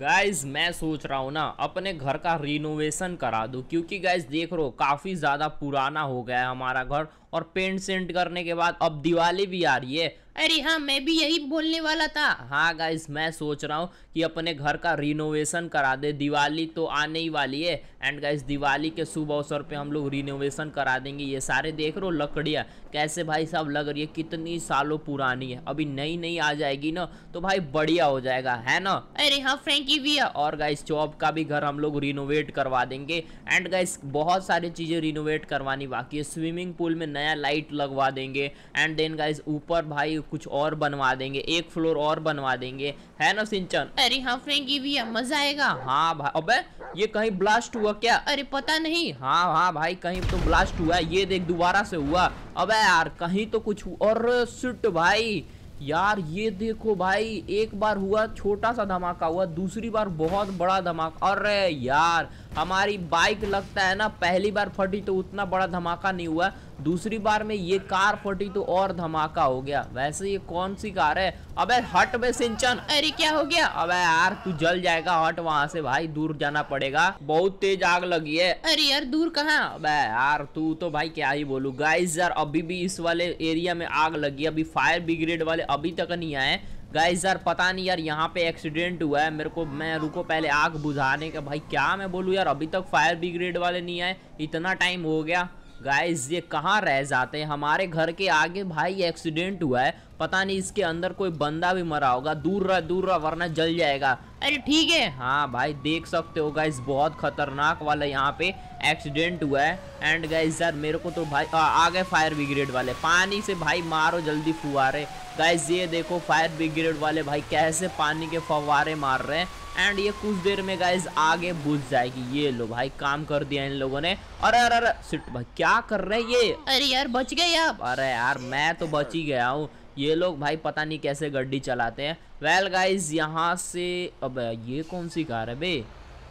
guys मैं सोच रहा हूँ ना अपने घर का रिनोवेशन करा दूँ क्योंकि गाइज देख रहो काफ़ी ज़्यादा पुराना हो गया है हमारा घर और पेंट सेंट करने के बाद अब दिवाली भी आ रही है अरे हाँ मैं भी यही बोलने वाला था हाँ गाइस मैं सोच रहा हूँ कि अपने घर का रिनोवेशन करा दे दिवाली तो आने ही वाली है एंड गाइस दिवाली के शुभ अवसर पे हम लोग रिनोवेशन करा देंगे ये सारे देख रहे हो लकड़ियाँ कैसे भाई साहब लग रही है कितनी सालों पुरानी है अभी नई नई आ जाएगी ना तो भाई बढ़िया हो जाएगा है ना अरे हाँ फ्रेंकी है और गाइस चौब का भी घर हम लोग रिनोवेट करवा देंगे एंड गाइस बहुत सारी चीज़ें रिनोवेट करवानी बाकी है स्विमिंग पूल में नया लाइट लगवा देंगे एंड देन गाइस ऊपर भाई कुछ और बनवा देंगे एक फ्लोर और बनवा देंगे है ना सिंचन अरे हाँ फ्रेंकी है मजा आएगा हाँ भाई अबे ये कहीं ब्लास्ट हुआ क्या अरे पता नहीं हाँ हाँ भाई कहीं तो ब्लास्ट हुआ ये देख दोबारा से हुआ अबे यार कहीं तो कुछ और सुट भाई यार ये देखो भाई एक बार हुआ छोटा सा धमाका हुआ दूसरी बार बहुत बड़ा धमाका अरे यार हमारी बाइक लगता है ना पहली बार फटी तो उतना बड़ा धमाका नहीं हुआ दूसरी बार में ये कार फटी तो और धमाका हो गया वैसे ये कौन सी कार है अबे हट बे सिंचन अरे क्या हो गया अबे यार तू जल जाएगा हट वहाँ से भाई दूर जाना पड़ेगा बहुत तेज आग लगी है अरे यार दूर कहाँ अबे यार तू तो भाई क्या ही बोलू गाइस यार अभी भी इस वाले एरिया में आग लगी अभी फायर ब्रिगेड वाले अभी तक नहीं आए गाइस यार पता नहीं यार यहाँ पे एक्सीडेंट हुआ है मेरे को मैं रुको पहले आग बुझाने का भाई क्या मैं बोलूँ यार अभी तक फायर ब्रिगेड वाले नहीं आए इतना टाइम हो गया गाइस ये कहाँ रह जाते हैं हमारे घर के आगे भाई एक्सीडेंट हुआ है पता नहीं इसके अंदर कोई बंदा भी मरा होगा दूर रह दूर रह वरना जल जाएगा अरे ठीक है हाँ भाई देख सकते हो गाइस बहुत खतरनाक वाला यहाँ पे एक्सीडेंट हुआ है एंड गाइस यार मेरे को तो भाई आ, आ गए फायर ब्रिगेड वाले पानी से भाई मारो जल्दी फुहारे गाइस ये देखो फायर ब्रिगेड वाले भाई कैसे पानी के फवारे मार रहे हैं एंड ये कुछ देर में गाइज आगे बुझ जाएगी ये लो भाई काम कर दिया इन लोगों ने अरे अरे अरे सिट भाई क्या कर रहे ये अरे यार बच गए आप अरे यार मैं तो बच ही गया हूँ ये लोग भाई पता नहीं कैसे गड्डी चलाते हैं वेल गाइज यहाँ से अब ये कौन सी कार है बे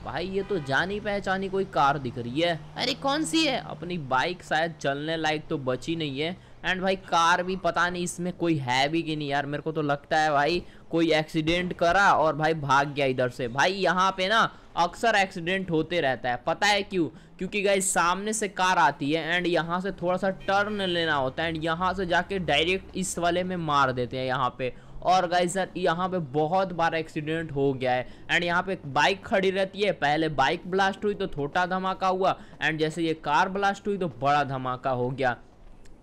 भाई ये तो जानी पहचानी कोई कार दिख रही है अरे कौन सी है अपनी बाइक शायद चलने लायक तो बची नहीं है एंड भाई कार भी पता नहीं इसमें कोई है भी कि नहीं यार मेरे को तो लगता है भाई कोई एक्सीडेंट करा और भाई भाग गया इधर से भाई यहाँ पे ना अक्सर एक्सीडेंट होते रहता है पता है क्यों क्योंकि गई सामने से कार आती है एंड यहाँ से थोड़ा सा टर्न लेना होता है एंड यहाँ से जाके डायरेक्ट इस वाले में मार देते हैं यहाँ पे और गाई सर यहाँ पे बहुत बार एक्सीडेंट हो गया है एंड यहाँ पे बाइक खड़ी रहती है पहले बाइक ब्लास्ट हुई तो छोटा धमाका हुआ एंड जैसे ये कार ब्लास्ट हुई तो बड़ा धमाका हो गया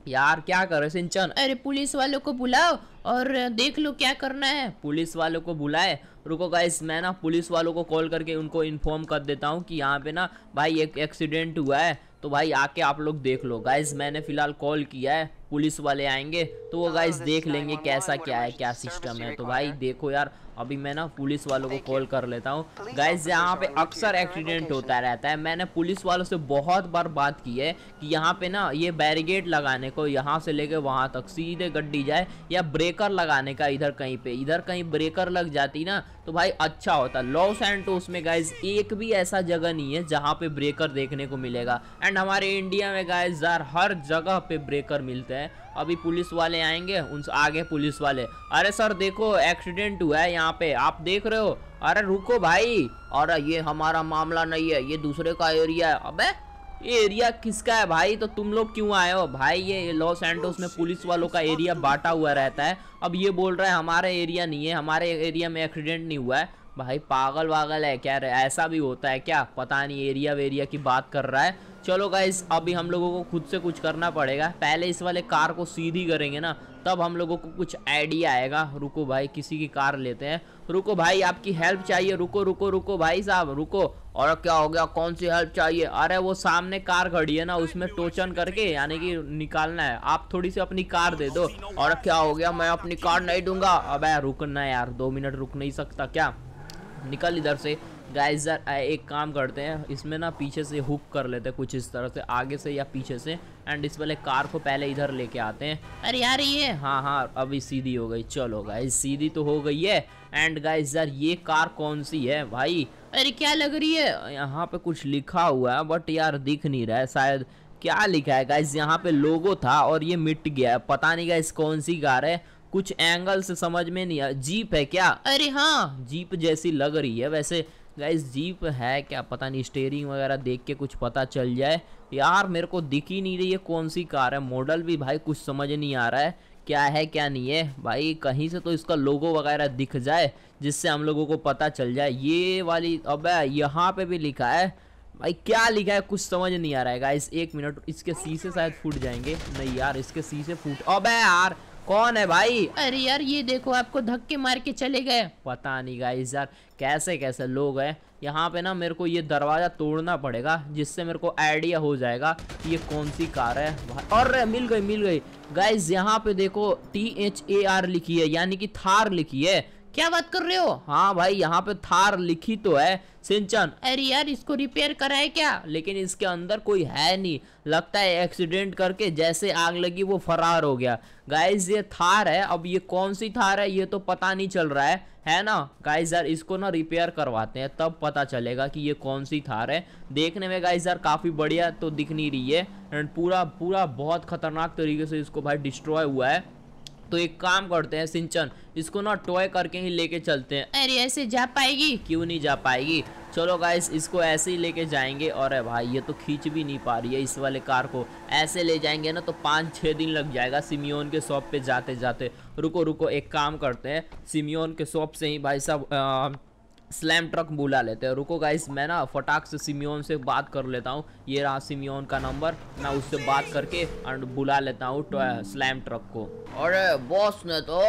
यार क्या करो सिंचन अरे पुलिस वालों को बुलाओ और देख लो क्या करना है पुलिस वालों को बुलाए रुको गाइस मैं ना पुलिस वालों को कॉल करके उनको इन्फॉर्म कर देता हूँ कि यहाँ पे ना भाई एक एक्सीडेंट हुआ है तो भाई आके आप लोग देख लो गाइस मैंने फ़िलहाल कॉल किया है पुलिस वाले आएंगे तो वो गाइस हाँ, देख लेंगे कैसा क्या है क्या सिस्टम है तो भाई देखो यार अभी मैं ना पुलिस वालों को कॉल कर लेता हूँ गाइस यहाँ पे अक्सर एक्सीडेंट होता रहता है मैंने पुलिस वालों से बहुत बार बात की है कि यहाँ पे ना ये बैरिगेड लगाने को यहाँ से लेके वहाँ तक सीधे गड्डी जाए या ब्रेकर लगाने का इधर कहीं पे इधर कहीं ब्रेकर लग जाती ना तो भाई अच्छा होता लॉस एंड टोस में गाइज एक भी ऐसा जगह नहीं है जहाँ पे ब्रेकर देखने को मिलेगा एंड हमारे इंडिया में गाइज यार हर जगह पे ब्रेकर मिलते हैं है अभी पुलिस वाले आएंगे उनसे आगे पुलिस वाले अरे सर देखो एक्सीडेंट हुआ है यहाँ पे आप देख रहे हो अरे रुको भाई अरे ये हमारा मामला नहीं है ये दूसरे का एरिया है अबे ये एरिया किसका है भाई तो तुम लोग क्यों आए हो भाई ये लॉस एंडोस में पुलिस वालों का एरिया बांटा हुआ रहता है अब ये बोल रहा है हमारा एरिया नहीं है हमारे एरिया में एक्सीडेंट नहीं हुआ है भाई पागल वागल है क्या ऐसा भी होता है क्या पता नहीं एरिया वेरिया की बात कर रहा है चलो गाइज अभी हम लोगों को खुद से कुछ करना पड़ेगा पहले इस वाले कार को सीधी करेंगे ना तब हम लोगों को कुछ आइडिया आएगा रुको भाई किसी की कार लेते हैं रुको भाई आपकी हेल्प चाहिए रुको रुको रुको भाई साहब रुको और क्या हो गया कौन सी हेल्प चाहिए अरे वो सामने कार खड़ी है ना उसमें टोचन करके यानी कि निकालना है आप थोड़ी सी अपनी कार दे दो और क्या हो गया मैं अपनी कार नहीं दूंगा अब रुकना यार दो मिनट रुक नहीं सकता क्या निकल इधर से गाइस इधर एक काम करते हैं इसमें ना पीछे से हुक कर लेते हैं कुछ इस तरह से आगे से या पीछे से एंड इस वाले कार को पहले इधर लेके आते हैं अरे यार ये हाँ हाँ अभी सीधी हो गई चलो गाय सीधी तो हो गई है एंड गाय यार ये कार कौन सी है भाई अरे क्या लग रही है यहाँ पे कुछ लिखा हुआ है बट यार दिख नहीं रहा है शायद क्या लिखा है गाइज यहाँ पे लोगो था और ये मिट गया है पता नहीं गाइस कौन सी कार है कुछ एंगल से समझ में नहीं आ जीप है क्या अरे हाँ जीप जैसी लग रही है वैसे गाइस जीप है क्या पता नहीं स्टेयरिंग वगैरह देख के कुछ पता चल जाए यार मेरे को दिख ही नहीं रही है कौन सी कार है मॉडल भी भाई कुछ समझ नहीं आ रहा है क्या है क्या नहीं है भाई कहीं से तो इसका लोगो वगैरह दिख जाए जिससे हम लोगों को पता चल जाए ये वाली अब यहाँ पे भी लिखा है भाई क्या लिखा है कुछ समझ नहीं आ रहा है गाइस एक मिनट इसके शीशे शायद फूट जाएंगे नहीं यार इसके शीशे फूट अब यार कौन है भाई अरे यार ये देखो आपको धक्के मार के चले गए पता नहीं गाइस यार कैसे कैसे लोग हैं यहाँ पे ना मेरे को ये दरवाजा तोड़ना पड़ेगा जिससे मेरे को आइडिया हो जाएगा कि ये कौन सी कार है और मिल गई मिल गई गाइस यहाँ पे देखो टी एच ए आर लिखी है यानी कि थार लिखी है क्या बात कर रहे हो हाँ भाई यहाँ पे थार लिखी तो है सिंचन अरे यार इसको रिपेयर कराए क्या लेकिन इसके अंदर कोई है नहीं लगता है एक्सीडेंट करके जैसे आग लगी वो फरार हो गया गाइस ये थार है अब ये कौन सी थार है ये तो पता नहीं चल रहा है है ना गाइस यार इसको ना रिपेयर करवाते हैं तब पता चलेगा कि ये कौन सी थार है देखने में गाइस यार काफ़ी बढ़िया तो दिख नहीं रही है एंड पूरा पूरा बहुत खतरनाक तरीके से इसको भाई डिस्ट्रॉय हुआ है तो एक काम करते हैं सिंचन इसको ना टॉय करके ही लेके चलते हैं अरे ऐसे जा पाएगी क्यों नहीं जा पाएगी चलो गाइस इसको ऐसे ही लेके जाएंगे और भाई ये तो खींच भी नहीं पा रही है इस वाले कार को ऐसे ले जाएंगे ना तो पाँच छः दिन लग जाएगा सिमियोन के शॉप पे जाते जाते रुको रुको एक काम करते हैं सिमियोन के शॉप से ही भाई साहब स्लैम ट्रक बुला लेते हैं रुको गाइस मैं ना फटाक से सिमियोन से बात कर लेता हूँ ये रहा सिमियोन का नंबर मैं उससे बात करके एंड बुला लेता हूँ स्लैम तो, ट्रक को अरे बॉस ने तो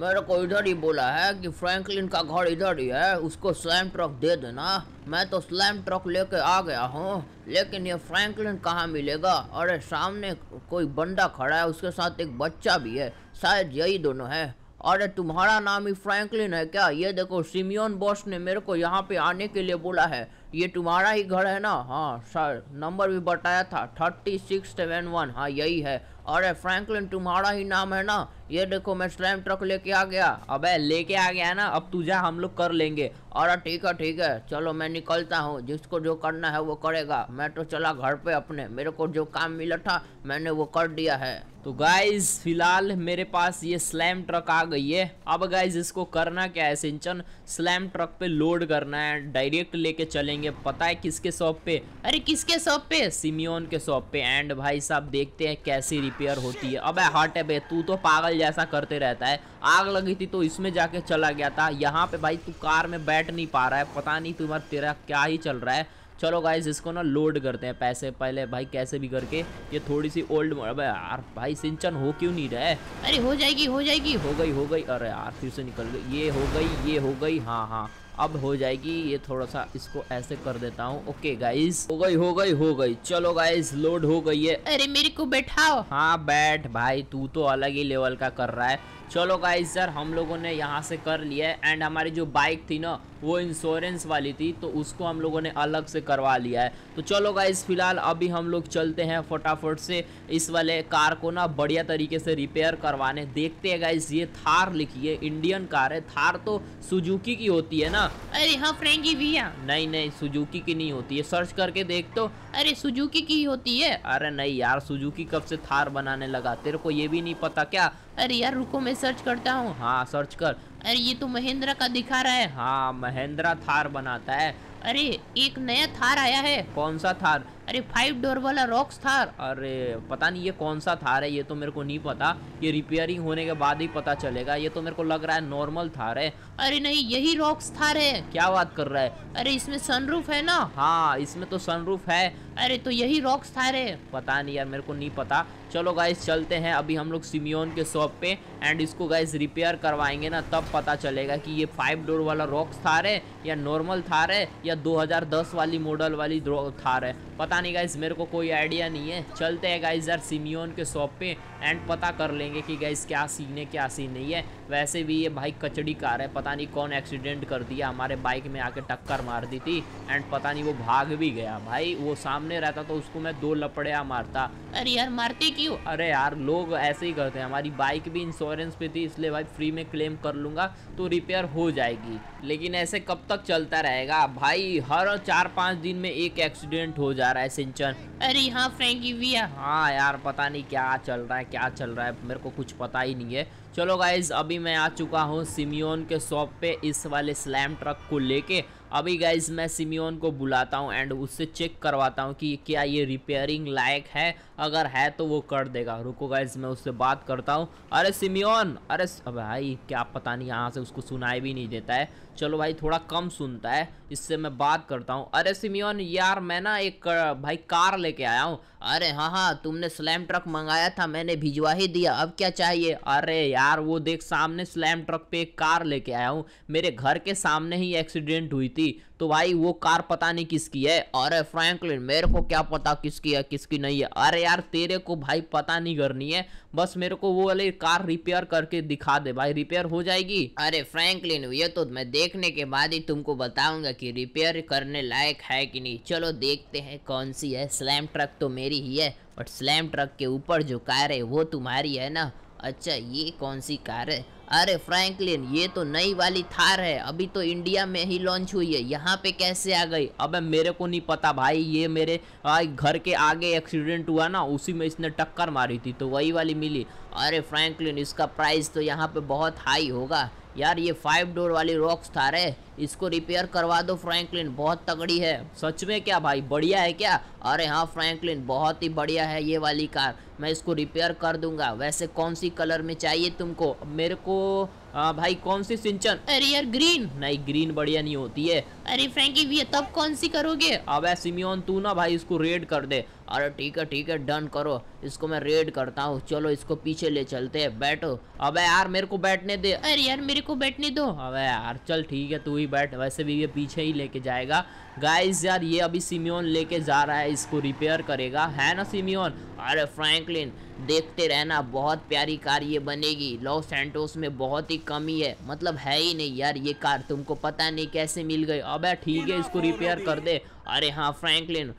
मेरे को इधर ही बोला है कि फ्रैंकलिन का घर इधर ही है उसको स्लैम ट्रक दे देना मैं तो स्लैम ट्रक लेके आ गया हूँ लेकिन ये फ्रैंकलिन कहाँ मिलेगा अरे सामने कोई बंदा खड़ा है उसके साथ एक बच्चा भी है शायद यही दोनों है अरे तुम्हारा नाम ही फ्रैंकलिन है क्या ये देखो सिमियन बॉस ने मेरे को यहाँ पे आने के लिए बोला है ये तुम्हारा ही घर है ना हाँ सर नंबर भी बताया था थर्टी सिक्स सेवन वन हाँ यही है अरे फ्रैंकलिन तुम्हारा ही नाम है ना ये देखो मैं स्लैम ट्रक लेके आ गया अबे लेके आ गया है ना अब तुझे हम लोग कर लेंगे अरे ठीक है ठीक है चलो मैं निकलता हूँ जिसको जो करना है वो करेगा मैं तो चला घर पे अपने मेरे को जो काम मिला था मैंने वो कर दिया है तो गाइज फिलहाल मेरे पास ये स्लैम ट्रक आ गई है अब गाइज इसको करना क्या है सिंचन स्लैम ट्रक पे लोड करना है डायरेक्ट लेके चलेंगे पता है किसके शॉप पे अरे किसके शॉप पे सिमियोन के शॉप पे एंड भाई साहब देखते हैं कैसी रिपेयर होती है अब हट है बे तू तो पागल जैसा करते रहता है आग लगी थी तो इसमें जाके चला गया था यहाँ पे भाई तू कार में बैठ बैठ नहीं पा रहा है पता नहीं तुम्हारा तेरा क्या ही चल रहा है चलो गाइज इसको ना लोड करते हैं पैसे पहले भाई कैसे भी करके ये थोड़ी सी ओल्ड अबे यार भाई सिंचन हो क्यों नहीं रहा है अरे हो जाएगी हो जाएगी हो गई हो गई अरे यार फिर से निकल गई ये हो गई ये हो गई हाँ हाँ अब हो जाएगी ये थोड़ा सा इसको ऐसे कर देता हूँ ओके गाइज हो गई हो गई हो गई चलो गाइज लोड हो गई है अरे मेरे को बैठाओ हाँ बैठ भाई तू तो अलग ही लेवल का कर रहा है चलो गाइस सर हम लोगों ने यहाँ से कर लिया है एंड हमारी जो बाइक थी ना वो इंश्योरेंस वाली थी तो उसको हम लोगों ने अलग से करवा लिया है तो चलो गाइस फिलहाल अभी हम लोग चलते हैं फटाफट से इस वाले कार को ना बढ़िया तरीके से रिपेयर करवाने देखते हैं गाइस ये थार लिखी है इंडियन कार है थार तो सुजुकी की होती है ना अरे हाँ फ्रेंकी भैया नहीं नहीं सुजुकी की नहीं होती है सर्च करके देख तो अरे सुजुकी की होती है अरे नहीं यार सुजुकी कब से थार बनाने लगा तेरे को ये भी नहीं पता क्या अरे यार रुको मैं सर्च करता हूँ हाँ सर्च कर अरे ये तो महिंद्रा का दिखा रहा है हाँ महिंद्रा थार बनाता है अरे एक नया थार आया है कौन सा थार अरे फाइव डोर वाला रॉक्स थार अरे पता नहीं ये कौन सा थार है ये तो मेरे को नहीं पता ये रिपेयरिंग होने के बाद ही पता चलेगा ये तो मेरे को लग रहा है नॉर्मल थार है अरे नहीं यही रॉक्स थार है क्या बात कर रहा है अरे इसमें सनरूफ है ना हाँ इसमें तो सनरूफ है अरे तो यही रॉक्स थार है पता नहीं यार मेरे को नहीं पता चलो गाइस चलते हैं अभी हम लोग सिमियोन के शॉप पे एंड इसको गाइस रिपेयर करवाएंगे ना तब पता चलेगा कि ये फाइव डोर वाला रॉक्स थार है या नॉर्मल थार है या 2010 वाली मॉडल वाली थार है पता नहीं गाइज मेरे को कोई आइडिया नहीं है चलते हैं गाइज यार सिमियोन के शॉप पे एंड पता कर लेंगे कि गाइज क्या सीन है क्या सीन नहीं है वैसे भी ये भाई कचड़ी कार है पता नहीं कौन एक्सीडेंट कर दिया हमारे बाइक में आके टक्कर मार दी थी एंड पता नहीं वो भाग भी गया भाई वो सामने रहता तो उसको मैं दो लपड़िया मारता अरे यार मारते क्यों अरे यार लोग ऐसे ही करते हैं हमारी बाइक भी इंश्योरेंस पे थी इसलिए भाई फ्री में क्लेम कर लूँगा तो रिपेयर हो जाएगी लेकिन ऐसे कब तक चलता रहेगा भाई हर चार पाँच दिन में एक एक्सीडेंट हो जा रहा है है सिंचन अरे हाँ फ्रेंकी भी है हाँ यार पता नहीं क्या चल रहा है क्या चल रहा है मेरे को कुछ पता ही नहीं है चलो गाइज अभी मैं आ चुका हूँ सिमियोन के शॉप पे इस वाले स्लैम ट्रक को लेके अभी गाइज मैं सिमियोन को बुलाता हूँ एंड उससे चेक करवाता हूँ कि क्या ये रिपेयरिंग लायक है अगर है तो वो कर देगा रुको गाइज मैं उससे बात करता हूँ अरे सिमियोन अरे भाई क्या पता नहीं यहाँ से उसको सुनाई भी नहीं देता है चलो भाई थोड़ा कम सुनता है इससे मैं बात करता हूँ अरे सिमियोन यार मैं ना एक भाई कार लेके आया हूँ अरे हाँ हाँ तुमने स्लैम ट्रक मंगाया था मैंने भिजवा ही दिया अब क्या चाहिए अरे यार वो देख सामने स्लैम ट्रक पे एक कार लेके आया हूँ मेरे घर के सामने ही एक्सीडेंट हुई थी तो भाई वो कार पता नहीं किसकी है अरे फ्रैंकलिन मेरे को क्या पता किसकी है किसकी नहीं है अरे यार तेरे को भाई पता नहीं करनी है बस मेरे को वो वाली कार रिपेयर करके दिखा दे भाई रिपेयर हो जाएगी अरे फ्रैंकलिन ये तो मैं देखने के बाद ही तुमको बताऊंगा कि रिपेयर करने लायक है कि नहीं चलो देखते हैं कौन सी है स्लैम ट्रक तो मेरी ही है और स्लैम ट्रक के ऊपर जो कार है वो तुम्हारी है ना अच्छा ये कौन सी कार है अरे फ्रैंकलिन ये तो नई वाली थार है अभी तो इंडिया में ही लॉन्च हुई है यहाँ पे कैसे आ गई अबे मेरे को नहीं पता भाई ये मेरे भाई घर के आगे एक्सीडेंट हुआ ना उसी में इसने टक्कर मारी थी तो वही वाली मिली अरे फ्रैंकलिन इसका प्राइस तो यहाँ पे बहुत हाई होगा यार ये फाइव डोर वाली रॉक्स थार है इसको रिपेयर करवा दो फ्रैंकलिन बहुत तगड़ी है सच में क्या भाई बढ़िया है क्या अरे हाँ फ्रैंकलिन बहुत ही बढ़िया है ये वाली कार मैं इसको रिपेयर कर दूंगा वैसे कौन सी कलर में चाहिए तुमको मेरे को आ, भाई कौन सी सिंचन अरे यार ग्रीन नहीं ग्रीन बढ़िया नहीं होती है अरे फ्रेंकी भैया तब कौन सी करोगे अब सिमियन तू ना भाई इसको रेड कर दे अरे ठीक है ठीक है डन करो इसको मैं रेड करता हूँ चलो इसको पीछे ले चलते हैं बैठो अब यार मेरे को बैठने दे अरे यार मेरे को बैठने दो अबे यार चल ठीक है तू हुई बट वैसे भी ये पीछे ही लेके जाएगा गाइस यार ये अभी सिमियोन लेके जा रहा है इसको रिपेयर करेगा है ना सिमियोन अरे फ्रैंकलिन देखते रहना बहुत प्यारी कार ये बनेगी लॉस सेंटोस में बहुत ही कमी है मतलब है ही नहीं यार ये कार तुमको पता नहीं कैसे मिल गई अब ठीक है इसको रिपेयर कर दे अरे हाँ फ्रैंकलिन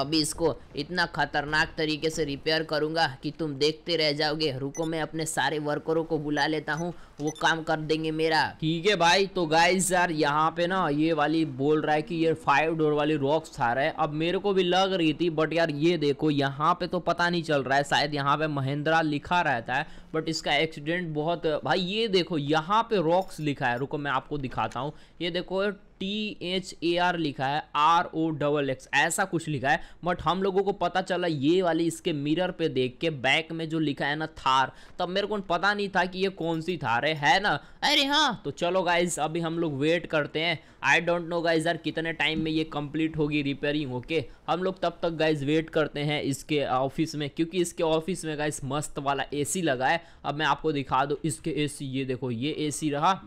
अभी इसको इतना खतरनाक तरीके से रिपेयर करूँगा कि तुम देखते रह जाओगे रुको मैं अपने सारे वर्करों को बुला लेता हूँ वो काम कर देंगे मेरा ठीक है भाई तो गाइज यार यहाँ पे ना ये वाली बोल रहा है कि ये फाइव डोर वाली रॉक्स था रहा है अब मेरे को भी लग रही थी बट यार ये देखो यहाँ पे तो पता नहीं चल रहा है शायद यहाँ पे महिंद्रा लिखा रहता है बट इसका एक्सीडेंट बहुत भाई ये देखो यहाँ पे रॉक्स लिखा है रुको मैं आपको दिखाता हूँ ये देखो टी एच ए आर लिखा है आर ओ डबल एक्स ऐसा कुछ लिखा है बट हम लोगों को पता चला ये वाली इसके मिरर पे देख के बैक में जो लिखा है ना थार तब मेरे को पता नहीं था कि ये कौन सी थार है है ना अरे हाँ तो चलो गाइज अभी हम लोग वेट करते हैं आई डोंट नो गाइज यार कितने टाइम में ये कंप्लीट होगी रिपेयरिंग ओके हम लोग तब तक गाइज वेट करते हैं इसके ऑफिस में क्योंकि इसके ऑफिस में गाइज मस्त वाला एसी लगा है अब मैं आपको दिखा दूँ इसके एसी ये देखो ये एसी रहा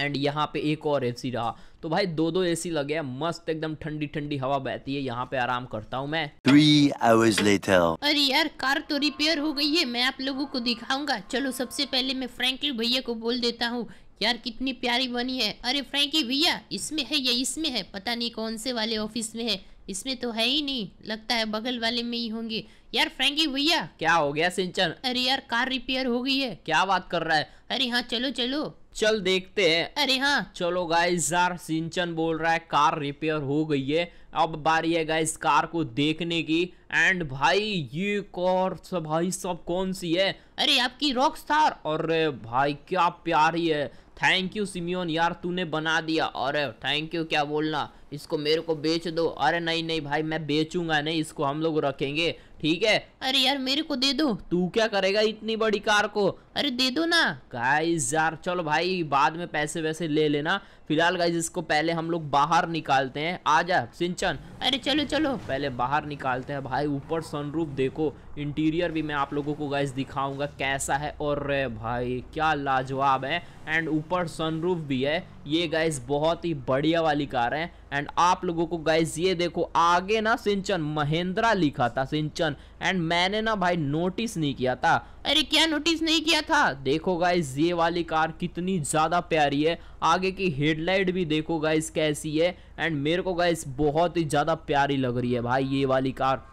एंड यहाँ पे एक और एसी रहा तो भाई दो दो एसी लगे हैं मस्त एकदम ठंडी ठंडी हवा बहती है यहाँ पे आराम करता हूँ मैं थ्री आवर्स लेटर अरे यार कार तो रिपेयर हो गई है मैं आप लोगों को दिखाऊंगा चलो सबसे पहले मैं फ्रैंकलिन भैया को बोल देता हूँ यार कितनी प्यारी बनी है अरे फ्रेंकी भैया इसमें है या इसमें है पता नहीं कौन से वाले ऑफिस में है इसमें तो है ही नहीं लगता है बगल वाले में ही होंगे यार फ्रेंकी भैया क्या हो गया सिंचन अरे यार कार रिपेयर हो गई है क्या बात कर रहा है अरे हाँ चलो चलो चल देखते हैं अरे हाँ चलो गाइस यार सिंचन बोल रहा है कार रिपेयर हो गई है अब बारी है गाइस कार को देखने की एंड भाई ये कार सब भाई सब कौन सी है अरे आपकी रॉक स्टार और भाई क्या प्यारी है थैंक यू सिमियोन यार तूने बना दिया अरे थैंक यू क्या बोलना इसको मेरे को बेच दो अरे नहीं नहीं भाई मैं बेचूंगा नहीं इसको हम लोग रखेंगे ठीक है अरे यार मेरे को दे दो तू क्या करेगा इतनी बड़ी कार को अरे दे दो ना गाइस यार चलो भाई बाद में पैसे वैसे ले लेना फिलहाल गाइस इसको पहले हम लोग बाहर निकालते हैं आ जा सिंचन अरे चलो चलो पहले बाहर निकालते हैं भाई ऊपर सनरूफ देखो इंटीरियर भी मैं आप लोगों को गाइस दिखाऊंगा कैसा है और भाई क्या लाजवाब है एंड ऊपर सनरूफ भी है ये गाइस बहुत ही बढ़िया वाली कार है एंड आप लोगों को गाइज ये देखो आगे ना सिंचन महेंद्रा लिखा था सिंचन एंड मैंने ना भाई नोटिस नहीं किया था अरे क्या नोटिस नहीं किया था देखो गाइज ये वाली कार कितनी ज़्यादा प्यारी है आगे की हेडलाइट भी देखो गाइज कैसी है एंड मेरे को गाइज बहुत ही ज़्यादा प्यारी लग रही है भाई ये वाली कार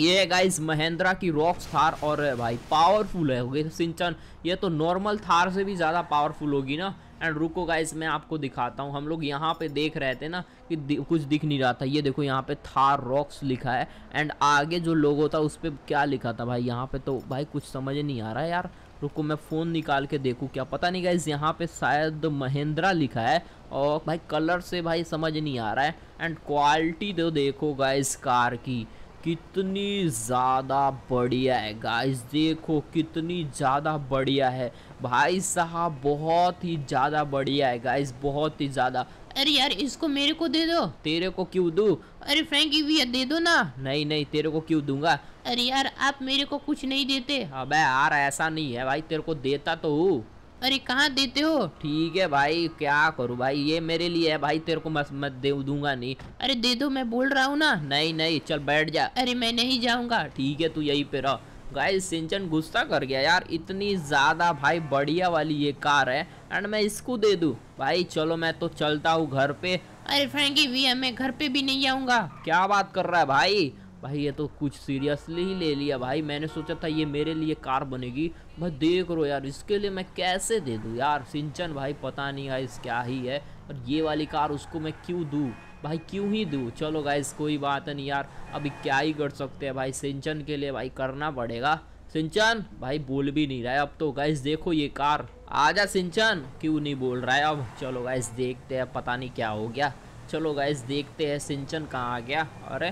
ये है गाइज महेंद्रा की रॉक्स थार और भाई पावरफुल है सिंचन ये तो नॉर्मल थार से भी ज़्यादा पावरफुल होगी ना एंड रुको गाइस मैं आपको दिखाता हूँ हम लोग यहाँ पे देख रहे थे ना कि कुछ दिख नहीं रहा था ये देखो यहाँ पे थार रॉक्स लिखा है एंड आगे जो लोगो था उस पर क्या लिखा था भाई यहाँ पे तो भाई कुछ समझ नहीं आ रहा है यार रुको मैं फ़ोन निकाल के देखूँ क्या पता नहीं गाइज यहाँ पे शायद महिंद्रा लिखा है और भाई कलर से भाई समझ नहीं आ रहा है एंड क्वालिटी तो देखो गाइज कार की कितनी ज़्यादा बढ़िया है गाइस देखो कितनी ज़्यादा बढ़िया है भाई साहब बहुत ही ज़्यादा बढ़िया है गाइस बहुत ही ज़्यादा अरे यार इसको मेरे को दे दो तेरे को क्यों दूँ अरे फ्रेंकी भैया दे दो ना नहीं नहीं तेरे को क्यों दूंगा अरे यार आप मेरे को कुछ नहीं देते अबे यार ऐसा नहीं है भाई तेरे को देता तो हूँ अरे कहाँ देते हो ठीक है भाई क्या करूँ भाई ये मेरे लिए है भाई तेरे को मत मत दे दूंगा नहीं अरे दे दो मैं बोल रहा हूँ ना नहीं नहीं चल बैठ जा अरे मैं नहीं जाऊँगा ठीक है तू यहीं पे रहो गाइस सिंचन गुस्सा कर गया यार इतनी ज़्यादा भाई बढ़िया वाली ये कार है एंड मैं इसको दे दू भाई चलो मैं तो चलता हूँ घर पे अरे फ्रेंकी भी मैं घर पे भी नहीं आऊंगा क्या बात कर रहा है भाई भाई ये तो कुछ सीरियसली ही ले लिया भाई मैंने सोचा था ये मेरे लिए कार बनेगी भाई देख रो यार इसके लिए मैं कैसे दे दूँ यार सिंचन भाई पता नहीं गाइस क्या ही है और ये वाली कार उसको मैं क्यों दूँ भाई क्यों ही दूँ चलो गाइस कोई बात नहीं यार अभी क्या ही कर सकते हैं भाई सिंचन के लिए भाई करना पड़ेगा सिंचन भाई बोल भी नहीं रहा है अब तो गाइस देखो ये कार आजा सिंचन क्यों नहीं बोल रहा है अब चलो गाइस देखते हैं पता नहीं क्या हो गया चलो गैस देखते हैं सिंचन कहाँ आ गया अरे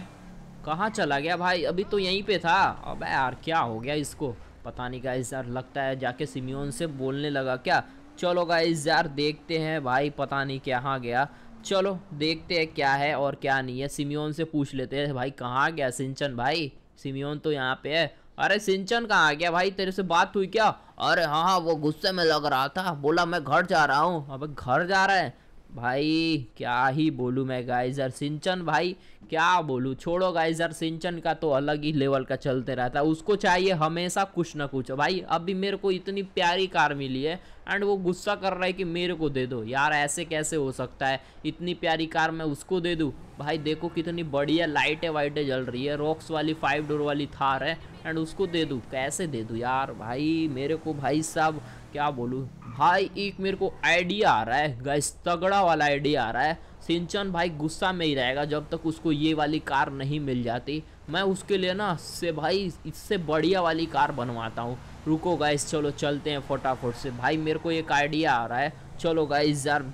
कहाँ चला गया भाई अभी तो यहीं पे था अब यार क्या हो गया इसको पता नहीं गाइस यार लगता है जाके सिमियोन से बोलने लगा क्या चलो गाइस यार देखते हैं भाई पता नहीं कहाँ गया चलो देखते हैं क्या है और क्या नहीं है सिमियोन से पूछ लेते हैं भाई कहाँ गया सिंचन भाई सिमियोन तो यहाँ पे है अरे सिंचन कहाँ गया भाई तेरे से बात हुई क्या अरे हाँ हाँ वो गुस्से में लग रहा था बोला मैं घर जा रहा हूँ अब घर जा रहा है भाई क्या ही बोलूँ मैं गाइजर सिंचन भाई क्या बोलूँ छोड़ो गाइजर सिंचन का तो अलग ही लेवल का चलते रहता है उसको चाहिए हमेशा कुछ ना कुछ भाई अभी मेरे को इतनी प्यारी कार मिली है एंड वो गुस्सा कर रहा है कि मेरे को दे दो यार ऐसे कैसे हो सकता है इतनी प्यारी कार मैं उसको दे दूँ भाई देखो कितनी बढ़िया लाइटें वाइटें जल रही है रॉक्स वाली फाइव डोर वाली थार है एंड उसको दे दूँ कैसे दे दूँ यार भाई मेरे को भाई साहब क्या बोलूँ भाई एक मेरे को आइडिया आ रहा है गाइस तगड़ा वाला आइडिया आ रहा है सिंचन भाई गुस्सा में ही रहेगा जब तक उसको ये वाली कार नहीं मिल जाती मैं उसके लिए ना से भाई इससे बढ़िया वाली कार बनवाता हूँ रुको गाइस चलो चलते हैं फटाफट से भाई मेरे को एक आइडिया आ रहा है चलो गाइस यार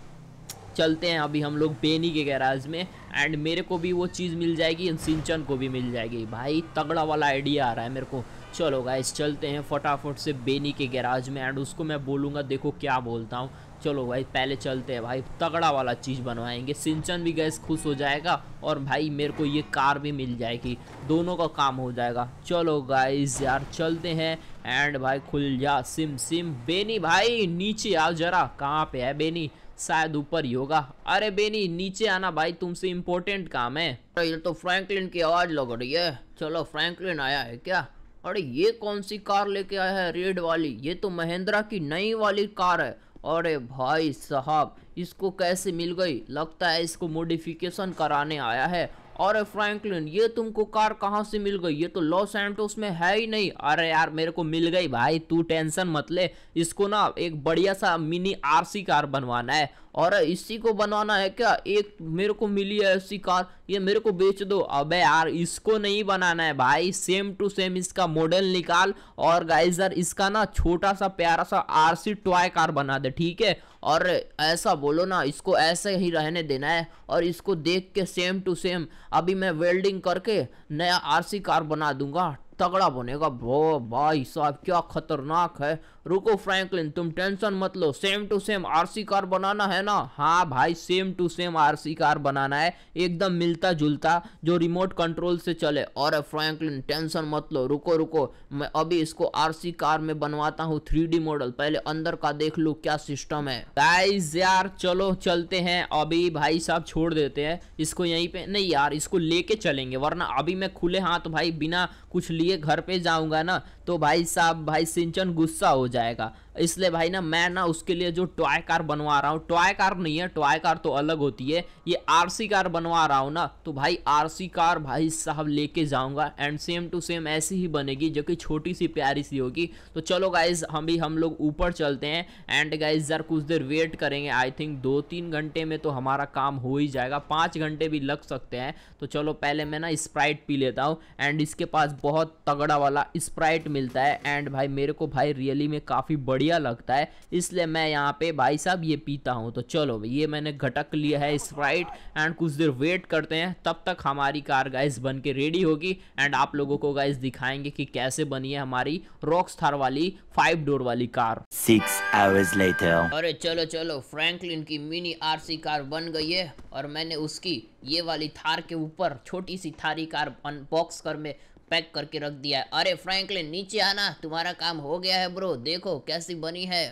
चलते हैं अभी हम लोग बेनी के गैराज में एंड मेरे को भी वो चीज़ मिल जाएगी एंड सिंचन को भी मिल जाएगी भाई तगड़ा वाला आइडिया आ रहा है मेरे को चलो गाइस चलते हैं फटाफट से बेनी के गैराज में एंड उसको मैं बोलूँगा देखो क्या बोलता हूँ चलो भाई पहले चलते हैं भाई तगड़ा वाला चीज़ बनवाएंगे सिंचन भी गैस खुश हो जाएगा और भाई मेरे को ये कार भी मिल जाएगी दोनों का काम हो जाएगा चलो गाइस यार चलते हैं एंड भाई खुल जा सिम सिम बेनी भाई नीचे आओ जरा कहाँ पे है बेनी शायद ऊपर ही होगा अरे बेनी नीचे आना भाई तुमसे इम्पोर्टेंट काम है तो ये तो फ्रैंकलिन की आवाज़ लग रही है चलो फ्रैंकलिन आया है क्या अरे ये कौन सी कार लेके आया है रेड वाली ये तो महिंद्रा की नई वाली कार है अरे भाई साहब इसको कैसे मिल गई लगता है इसको मोडिफिकेशन कराने आया है और फ्रैंकलिन ये तुमको कार कहाँ से मिल गई ये तो लॉस एंटोस में है ही नहीं अरे यार मेरे को मिल गई भाई तू टेंशन मत ले इसको ना एक बढ़िया सा मिनी आरसी कार बनवाना है और इसी को बनवाना है क्या एक मेरे को मिली है ऐसी कार ये मेरे को बेच दो अबे यार इसको नहीं बनाना है भाई सेम टू सेम इसका मॉडल निकाल और गाइजर इसका ना छोटा सा प्यारा सा आरसी टॉय कार बना दे ठीक है और ऐसा बोलो ना इसको ऐसे ही रहने देना है और इसको देख के सेम टू सेम अभी मैं वेल्डिंग करके नया आरसी कार बना दूंगा तगड़ा बनेगा भो भाई साहब क्या खतरनाक है रुको फ्रैंकलिन तुम टेंशन मत लो same to same RC car बनाना है ना हाँ भाई same to same RC car बनाना है एकदम मिलता जुलता जो रिमोट कंट्रोल से चले और फ्रैंकलिन टेंशन मत लो रुको रुको मैं अभी इसको आरसी कार में बनवाता हूँ थ्री मॉडल पहले अंदर का देख लो क्या सिस्टम है गाइस यार चलो चलते हैं अभी भाई साहब छोड़ देते हैं इसको यहीं पे नहीं यार इसको लेके चलेंगे वरना अभी मैं खुले हाथ भाई बिना कुछ लिए घर पे जाऊंगा ना तो भाई साहब भाई सिंचन गुस्सा हो जाएगा इसलिए भाई ना मैं ना उसके लिए जो टॉय कार बनवा रहा हूँ टॉय कार नहीं है टॉय कार तो अलग होती है ये आरसी कार बनवा रहा हूँ ना तो भाई आरसी कार भाई साहब लेके जाऊँगा एंड सेम टू सेम ऐसी ही बनेगी जो कि छोटी सी प्यारी सी होगी तो चलो गाइज हम भी हम लोग ऊपर चलते हैं एंड गाइज ज़रा कुछ देर वेट करेंगे आई थिंक दो तीन घंटे में तो हमारा काम हो ही जाएगा पाँच घंटे भी लग सकते हैं तो चलो पहले मैं ना स्प्राइट पी लेता हूँ एंड इसके पास बहुत तगड़ा वाला स्प्राइट मिलता है एंड भाई मेरे को भाई रियली में काफ़ी बढ़िया लगता है इसलिए मैं यहाँ पे भाई साहब ये पीता हूँ तो चलो ये मैंने घटक लिया है स्प्राइट एंड कुछ देर वेट करते हैं तब तक हमारी कार गाइस बन के रेडी होगी एंड आप लोगों को गाइस दिखाएंगे कि कैसे बनी है हमारी रॉक्स वाली फाइव डोर वाली कार सिक्स आवर्स लेटर अरे चलो चलो फ्रेंकलिन की मिनी आर कार बन गई है और मैंने उसकी ये वाली थार के ऊपर छोटी सी थारी कार अनबॉक्स कर में पैक करके रख दिया है अरे फ्रैंकलिन नीचे आना तुम्हारा काम हो गया है ब्रो देखो कैसी बनी है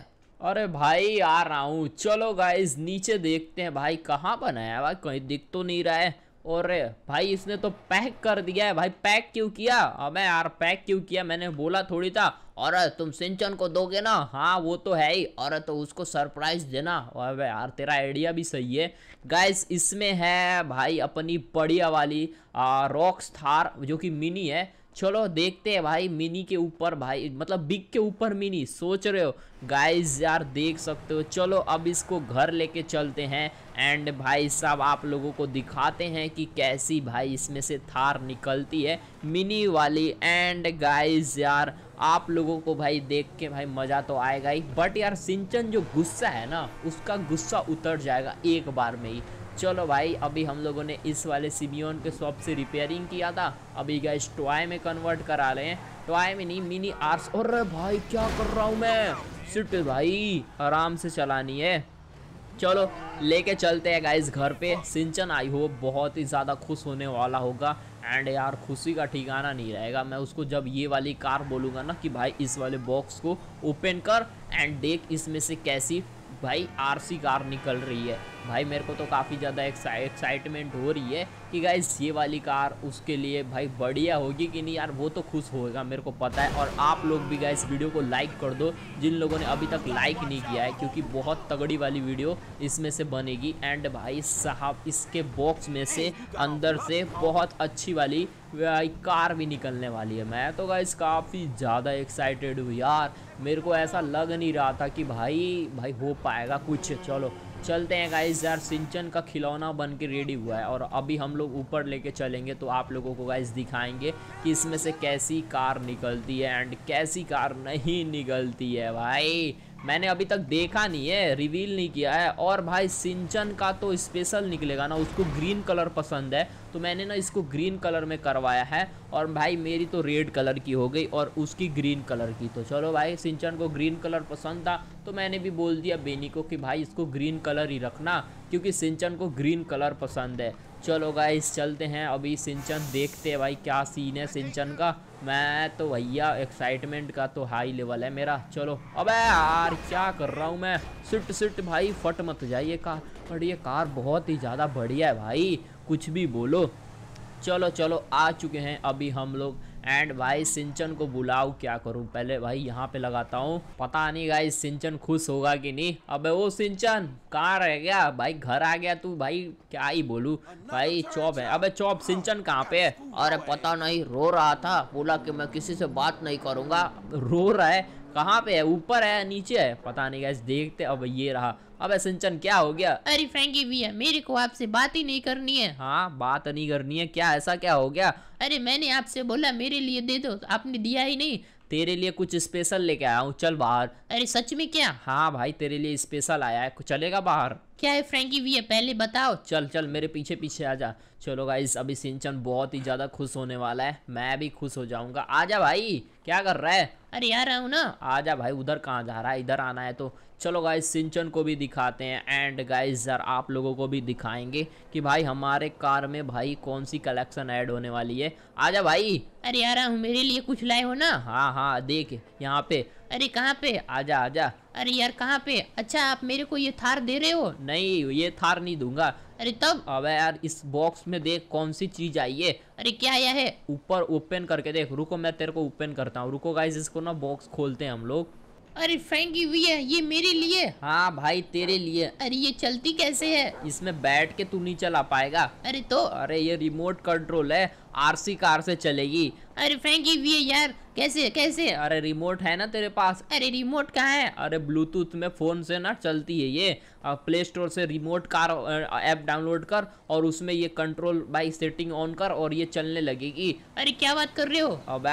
अरे भाई आ रहा हूँ चलो गाइज नीचे देखते हैं भाई कहाँ बनाया भाई कहीं दिख तो नहीं रहा है और भाई इसने तो पैक कर दिया है भाई पैक क्यों किया हमें यार पैक क्यों किया मैंने बोला थोड़ी था और तुम सिंचन को दोगे ना हाँ वो तो है ही और तो उसको सरप्राइज देना और यार तेरा आइडिया भी सही है गाइस इसमें है भाई अपनी बढ़िया वाली रॉक्स थार जो कि मिनी है चलो देखते हैं भाई मिनी के ऊपर भाई मतलब बिग के ऊपर मिनी सोच रहे हो गाइस यार देख सकते हो चलो अब इसको घर लेके चलते हैं एंड भाई साहब आप लोगों को दिखाते हैं कि कैसी भाई इसमें से थार निकलती है मिनी वाली एंड गाइस यार आप लोगों को भाई देख के भाई मज़ा तो आएगा ही बट यार सिंचन जो गुस्सा है ना उसका गुस्सा उतर जाएगा एक बार में ही चलो भाई अभी हम लोगों ने इस वाले सिमियोन के शॉप से रिपेयरिंग किया था अभी गए टॉय में कन्वर्ट करा रहे हैं टॉय में नहीं मिनी आर्स और भाई क्या कर रहा हूँ मैं सिर्फ भाई आराम से चलानी है चलो लेके चलते हैं गाइज घर पे सिंचन आई हो बहुत ही ज़्यादा खुश होने वाला होगा एंड यार खुशी का ठिकाना नहीं रहेगा मैं उसको जब ये वाली कार बोलूँगा ना कि भाई इस वाले बॉक्स को ओपन कर एंड देख इसमें से कैसी भाई आरसी कार निकल रही है भाई मेरे को तो काफ़ी ज़्यादा एक्साइटमेंट हो रही है कि गाइज ये वाली कार उसके लिए भाई बढ़िया होगी कि नहीं यार वो तो खुश होगा मेरे को पता है और आप लोग भी गाइज वीडियो को लाइक कर दो जिन लोगों ने अभी तक लाइक नहीं किया है क्योंकि बहुत तगड़ी वाली वीडियो इसमें से बनेगी एंड भाई साहब इसके बॉक्स में से अंदर से बहुत अच्छी वाली कार भी निकलने वाली है मैं तो गाइज काफ़ी ज़्यादा एक्साइटेड हूँ यार मेरे को ऐसा लग नहीं रहा था कि भाई भाई हो पाएगा कुछ चलो चलते हैं गाइज यार सिंचन का खिलौना बन के रेडी हुआ है और अभी हम लोग ऊपर लेके चलेंगे तो आप लोगों को गाइज दिखाएंगे कि इसमें से कैसी कार निकलती है एंड कैसी कार नहीं निकलती है भाई मैंने अभी तक देखा नहीं है रिवील नहीं किया है और भाई सिंचन का तो स्पेशल निकलेगा ना उसको ग्रीन कलर पसंद है तो मैंने ना इसको ग्रीन कलर में करवाया है और भाई मेरी तो रेड कलर की हो गई और उसकी ग्रीन कलर की तो चलो भाई सिंचन को ग्रीन कलर पसंद था तो मैंने भी बोल दिया बेनी को कि भाई इसको ग्रीन कलर ही रखना क्योंकि सिंचन को ग्रीन कलर पसंद है चलो गाइस चलते हैं अभी सिंचन देखते हैं भाई क्या सीन है सिंचन का मैं तो भैया एक्साइटमेंट का तो हाई लेवल है मेरा चलो अबे यार क्या कर रहा हूँ मैं सिट सिट भाई फट मत जाइए कार पर ये कार बहुत ही ज़्यादा बढ़िया है भाई कुछ भी बोलो चलो चलो आ चुके हैं अभी हम लोग एंड भाई सिंचन को बुलाओ क्या करूँ पहले भाई यहाँ पे लगाता हूँ पता नहीं गाई सिंचन खुश होगा कि नहीं अबे वो सिंचन कहाँ रह गया भाई घर आ गया तू भाई क्या ही बोलू भाई चौप है अबे चौप सिंचन कहाँ पे है अरे पता नहीं रो रहा था बोला कि मैं किसी से बात नहीं करूंगा रो रहा है कहाँ पे है ऊपर है नीचे है पता नहीं गैस देखते अब ये रहा अब सिंचन क्या हो गया अरे फ्रेंकी भैया मेरे को आपसे बात ही नहीं करनी है हाँ बात नहीं करनी है क्या ऐसा क्या हो गया अरे मैंने आपसे बोला मेरे लिए दे दो तो आपने दिया ही नहीं तेरे लिए कुछ स्पेशल लेके आया हूँ चल बाहर अरे सच में क्या हाँ भाई तेरे लिए स्पेशल आया है चलेगा बाहर क्या है फ्रेंकी भी है पहले बताओ चल चल मेरे पीछे पीछे आ जा चलो भाई अभी सिंचन बहुत ही ज्यादा खुश होने वाला है मैं भी खुश हो जाऊंगा आ जा भाई क्या कर रहा है अरे यार आऊ ना आ जा भाई उधर कहाँ जा रहा है इधर आना है तो चलो गाइज सिंचन को भी दिखाते हैं एंड गाइज ज़र आप लोगों को भी दिखाएंगे कि भाई हमारे कार में भाई कौन सी कलेक्शन ऐड होने वाली है आजा भाई अरे यार मेरे लिए कुछ लाए हो ना हाँ हाँ देख यहाँ पे अरे कहाँ पे आजा आजा अरे यार कहाँ पे अच्छा आप मेरे को ये थार दे रहे हो नहीं ये थार नहीं दूंगा अरे तब अब यार इस बॉक्स में देख कौन सी चीज आई है अरे क्या आया है ऊपर ओपन करके देख रुको मैं तेरे को ओपन करता हूँ रुको गाइज इसको ना बॉक्स खोलते हैं हम लोग अरे फ्रेंकी हुई है ये मेरे लिए हाँ भाई तेरे लिए अरे ये चलती कैसे है इसमें बैठ के तू नहीं चला पाएगा अरे तो अरे ये रिमोट कंट्रोल है आरसी कार से चलेगी अरे फ्रेंकी है यार कैसे कैसे अरे रिमोट है ना तेरे पास अरे रिमोट कहाँ है अरे ब्लूटूथ में फ़ोन से ना चलती है ये प्ले स्टोर से रिमोट कार ऐप डाउनलोड कर और उसमें ये कंट्रोल बाय सेटिंग ऑन कर और ये चलने लगेगी अरे क्या बात कर रहे हो अब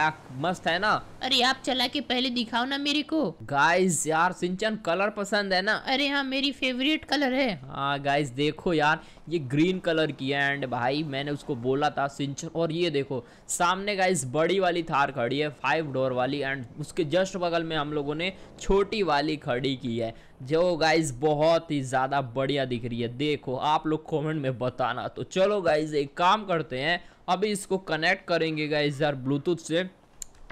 मस्त है ना अरे आप चला के पहले दिखाओ ना मेरे को गाइस यार सिंचन कलर पसंद है ना अरे हाँ मेरी फेवरेट कलर है हाँ गाइज देखो यार ये ग्रीन कलर की है एंड भाई मैंने उसको बोला था सिंचन और और ये देखो सामने गाइस बड़ी वाली थार खड़ी है फाइव डोर वाली एंड उसके जस्ट बगल में हम लोगों ने छोटी वाली खड़ी की है जो गाइज बहुत ही ज़्यादा बढ़िया दिख रही है देखो आप लोग कमेंट में बताना तो चलो गाइज एक काम करते हैं अभी इसको कनेक्ट करेंगे गाइज यार ब्लूटूथ से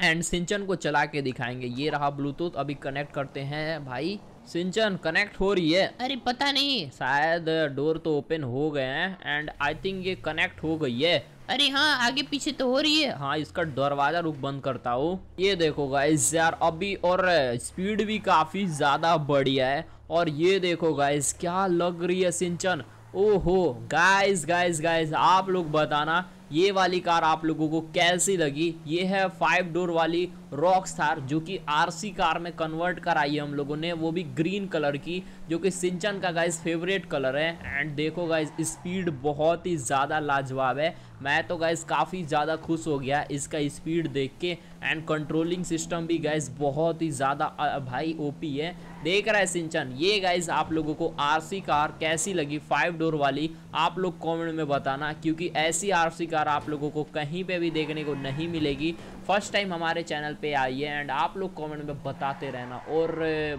एंड सिंचन को चला के दिखाएंगे ये रहा ब्लूटूथ अभी कनेक्ट करते हैं भाई सिंचन कनेक्ट हो रही है अरे पता नहीं शायद डोर तो ओपन हो गए हैं एंड आई थिंक ये कनेक्ट हो गई है अरे हाँ आगे पीछे तो हो रही है हाँ इसका दरवाजा रुक बंद करता हूँ ये देखो गाइस यार अभी और स्पीड भी काफी ज्यादा बढ़िया है और ये देखो गाइस क्या लग रही है सिंचन ओहो गाइस गाइस गाइस आप लोग बताना ये वाली कार आप लोगों को कैसी लगी ये है फाइव डोर वाली स्टार जो कि आरसी कार में कन्वर्ट कराई है हम लोगों ने वो भी ग्रीन कलर की जो कि सिंचन का गाइज फेवरेट कलर है एंड देखो गाइज स्पीड बहुत ही ज़्यादा लाजवाब है मैं तो गाइज काफ़ी ज़्यादा खुश हो गया इसका स्पीड देख के एंड कंट्रोलिंग सिस्टम भी गाइज बहुत ही ज़्यादा भाई ओपी है देख रहा है सिंचन ये गाइज आप लोगों को आरसी कार कैसी लगी फाइव डोर वाली आप लोग कमेंट में बताना क्योंकि ऐसी आरसी कार आप लोगों को कहीं पे भी देखने को नहीं मिलेगी फर्स्ट टाइम हमारे चैनल पे आई है एंड आप लोग कमेंट में बताते रहना और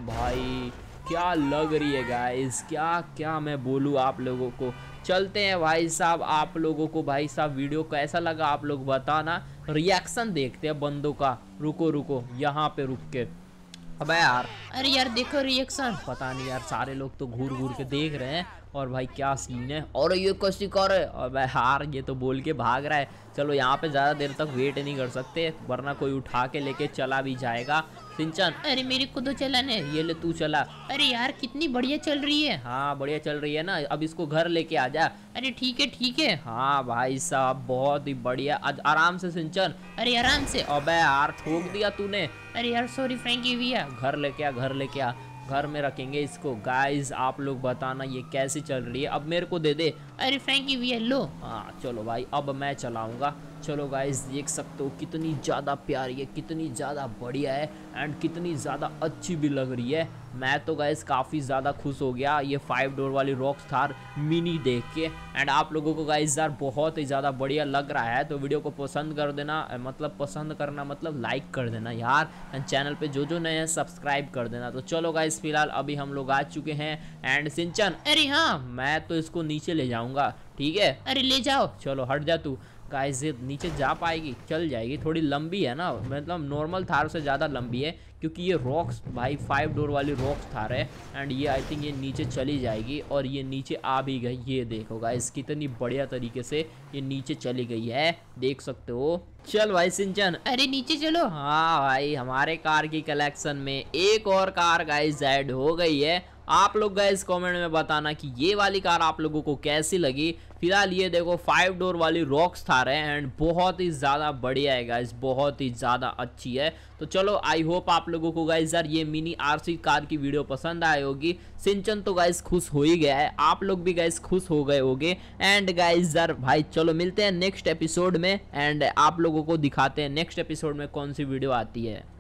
भाई क्या लग रही है गाइस क्या क्या मैं बोलूँ आप लोगों को चलते हैं भाई साहब आप लोगों को भाई साहब वीडियो कैसा लगा आप लोग बताना रिएक्शन देखते हैं बंदों का रुको रुको यहाँ पे रुक के अब यार अरे यार देखो रिएक्शन पता नहीं यार सारे लोग तो घूर घूर के देख रहे हैं और भाई क्या सीन है और ये कैसी कर है और भाई हार ये तो बोल के भाग रहा है चलो यहाँ पे ज़्यादा देर तक वेट नहीं कर सकते वरना कोई उठा के लेके चला भी जाएगा सिंचन अरे मेरे को तो चला नहीं ये ले तू चला अरे यार कितनी बढ़िया चल रही है हाँ बढ़िया चल रही है ना अब इसको घर लेके आ जा अरे ठीक है ठीक है हाँ भाई साहब बहुत ही बढ़िया आराम से सिंचन अरे आराम से अब यार ठोक दिया तूने अरे यार सॉरी फ्रेंकी भैया घर लेके आ घर लेके आ घर में रखेंगे इसको गाइस आप लोग बताना ये कैसे चल रही है अब मेरे को दे दे अरे फ्रेंकी भी है लो हाँ चलो भाई अब मैं चलाऊंगा चलो गाइस देख सकते हो कितनी ज़्यादा प्यारी है कितनी ज़्यादा बढ़िया है एंड कितनी ज़्यादा अच्छी भी लग रही है मैं तो गैस काफ़ी ज़्यादा खुश हो गया ये फाइव डोर वाली रॉक थार मिनी देख के एंड आप लोगों को गैस यार बहुत ही ज़्यादा बढ़िया लग रहा है तो वीडियो को पसंद कर देना मतलब पसंद करना मतलब लाइक कर देना यार एंड चैनल पे जो जो नए हैं सब्सक्राइब कर देना तो चलो गाइस फिलहाल अभी हम लोग आ चुके हैं एंड सिंचन अरे हाँ मैं तो इसको नीचे ले जाऊँगा ठीक है अरे ले जाओ चलो हट जा तू गाइस नीचे जा पाएगी चल जाएगी थोड़ी लंबी है ना मतलब नॉर्मल थार से ज़्यादा लंबी है क्योंकि ये रॉक्स भाई फाइव डोर वाली रॉक्स थार है एंड ये आई थिंक ये नीचे चली जाएगी और ये नीचे आ भी गई ये देखो गाइस कितनी बढ़िया तरीके से ये नीचे चली गई है देख सकते हो चल भाई सिंचन अरे नीचे चलो हाँ भाई हमारे कार की कलेक्शन में एक और कार गाइज एड हो गई है आप लोग गए कमेंट में बताना कि ये वाली कार आप लोगों को कैसी लगी फिलहाल ये देखो फाइव डोर वाली रॉक्स था रहे एंड बहुत ही ज़्यादा बढ़िया है गाइज बहुत ही ज़्यादा अच्छी है तो चलो आई होप आप लोगों को गाइज यार ये मिनी आरसी कार की वीडियो पसंद आई होगी सिंचन तो गाइज खुश हो ही गया है आप लोग भी गाइज खुश हो गए होगे एंड गाइज यार भाई चलो मिलते हैं नेक्स्ट एपिसोड में एंड आप लोगों को दिखाते हैं नेक्स्ट एपिसोड में कौन सी वीडियो आती है